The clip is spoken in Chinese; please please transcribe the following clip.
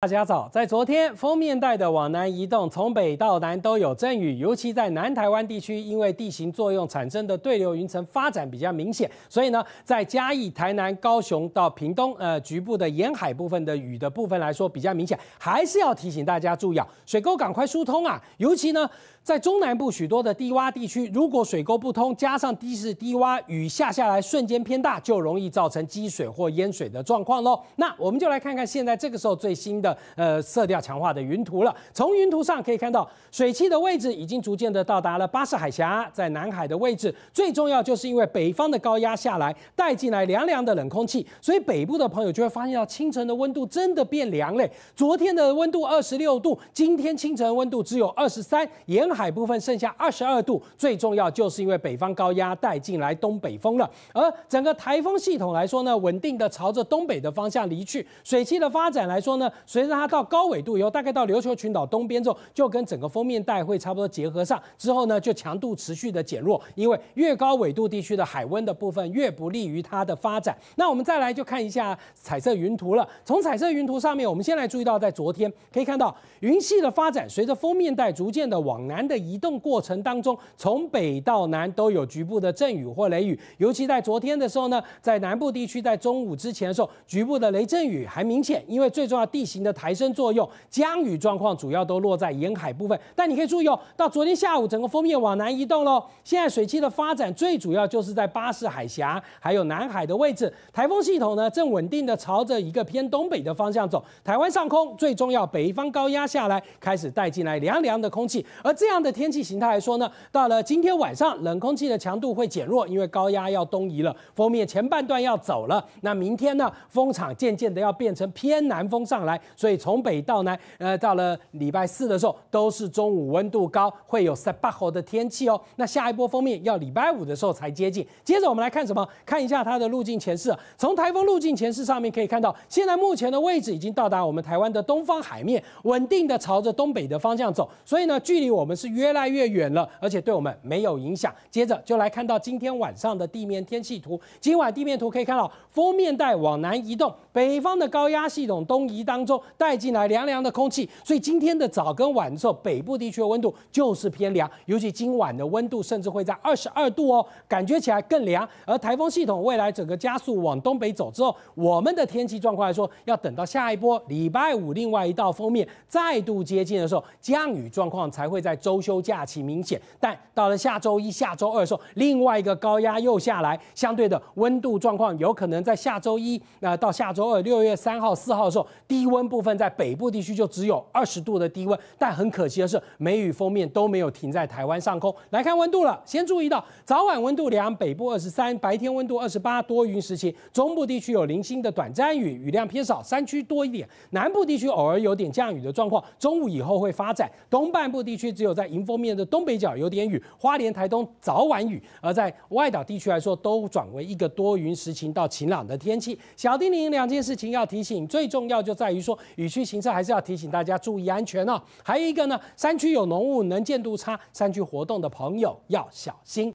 大家早，在昨天封面带的往南移动，从北到南都有阵雨，尤其在南台湾地区，因为地形作用产生的对流云层发展比较明显，所以呢，在嘉义、台南、高雄到屏东，呃，局部的沿海部分的雨的部分来说比较明显，还是要提醒大家注意，啊，水沟赶快疏通啊，尤其呢，在中南部许多的低洼地区，如果水沟不通，加上低势低洼，雨下下来瞬间偏大，就容易造成积水或淹水的状况喽。那我们就来看看现在这个时候最新的。呃，色调强化的云图了。从云图上可以看到，水汽的位置已经逐渐的到达了巴士海峡，在南海的位置。最重要就是因为北方的高压下来，带进来凉凉的冷空气，所以北部的朋友就会发现到清晨的温度真的变凉了。昨天的温度二十六度，今天清晨温度只有二十三，沿海部分剩下二十二度。最重要就是因为北方高压带进来东北风了，而整个台风系统来说呢，稳定的朝着东北的方向离去。水汽的发展来说呢，水随着它到高纬度以后，大概到琉球群岛东边之后，就跟整个封面带会差不多结合上。之后呢，就强度持续的减弱，因为越高纬度地区的海温的部分越不利于它的发展。那我们再来就看一下彩色云图了。从彩色云图上面，我们先来注意到，在昨天可以看到云系的发展，随着封面带逐渐的往南的移动过程当中，从北到南都有局部的阵雨或雷雨。尤其在昨天的时候呢，在南部地区在中午之前的时候，局部的雷阵雨还明显，因为最重要地形的。的抬升作用，降雨状况主要都落在沿海部分。但你可以注意哦，到昨天下午，整个封面往南移动喽。现在水汽的发展最主要就是在巴士海峡还有南海的位置。台风系统呢，正稳定的朝着一个偏东北的方向走。台湾上空最重要北方高压下来，开始带进来凉凉的空气。而这样的天气形态来说呢，到了今天晚上，冷空气的强度会减弱，因为高压要东移了，封面前半段要走了。那明天呢，风场渐渐的要变成偏南风上来。所以从北到南，呃，到了礼拜四的时候，都是中午温度高，会有塞巴号的天气哦。那下一波封面要礼拜五的时候才接近。接着我们来看什么？看一下它的路径前世。从台风路径前世上面可以看到，现在目前的位置已经到达我们台湾的东方海面，稳定的朝着东北的方向走。所以呢，距离我们是越来越远了，而且对我们没有影响。接着就来看到今天晚上的地面天气图。今晚地面图可以看到，封面带往南移动。北方的高压系统东移当中，带进来凉凉的空气，所以今天的早跟晚的时候，北部地区的温度就是偏凉，尤其今晚的温度甚至会在二十二度哦，感觉起来更凉。而台风系统未来整个加速往东北走之后，我们的天气状况来说，要等到下一波礼拜五另外一道封面再度接近的时候，降雨状况才会在周休假期明显。但到了下周一下周二的时候，另外一个高压又下来，相对的温度状况有可能在下周一那到下周。六月三号、四号的时候，低温部分在北部地区就只有二十度的低温，但很可惜的是，梅雨封面都没有停在台湾上空。来看温度了，先注意到早晚温度凉，北部二十三，白天温度二十八，多云时晴。中部地区有零星的短暂雨，雨量偏少，山区多一点。南部地区偶尔有点降雨的状况，中午以后会发展。东半部地区只有在迎风面的东北角有点雨，花莲、台东早晚雨，而在外岛地区来说，都转为一个多云时晴到晴朗的天气。小叮咛两件。件事情要提醒，最重要就在于说雨区行车还是要提醒大家注意安全哦。还有一个呢，山区有浓雾，能见度差，山区活动的朋友要小心。